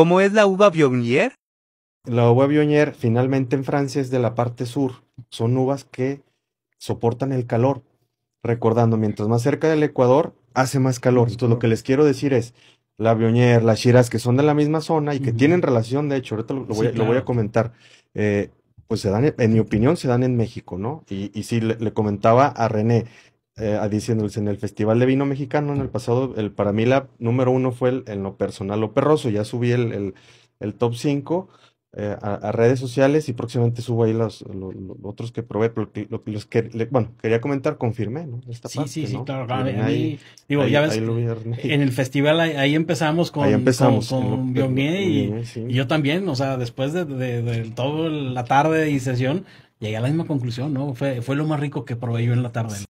¿Cómo es la uva Viognier? La uva Viognier finalmente en Francia es de la parte sur. Son uvas que soportan el calor. Recordando, mientras más cerca del Ecuador, hace más calor. Entonces, lo que les quiero decir es, la Bionier, las Shiraz, que son de la misma zona y que tienen relación, de hecho, ahorita lo, voy, a comentar, eh, pues se dan, en mi opinión, se dan en México, ¿no? Y, y sí, le, comentaba a René, eh, diciéndoles en el Festival de Vino Mexicano, en el pasado, el, para mí la número uno fue el, en lo personal, lo perroso. Ya subí el, top 5 eh, a, redes sociales y próximamente subo ahí los, otros que probé. los que, bueno, quería comentar, confirmé, ¿no? Esta sí, sí, sí, claro, Ahí, en el festival ahí, empezamos con, y, yo también, o sea, después de, de, toda la tarde y sesión, llegué a la misma conclusión, ¿no? Fue, fue lo más rico que probé yo en la tarde.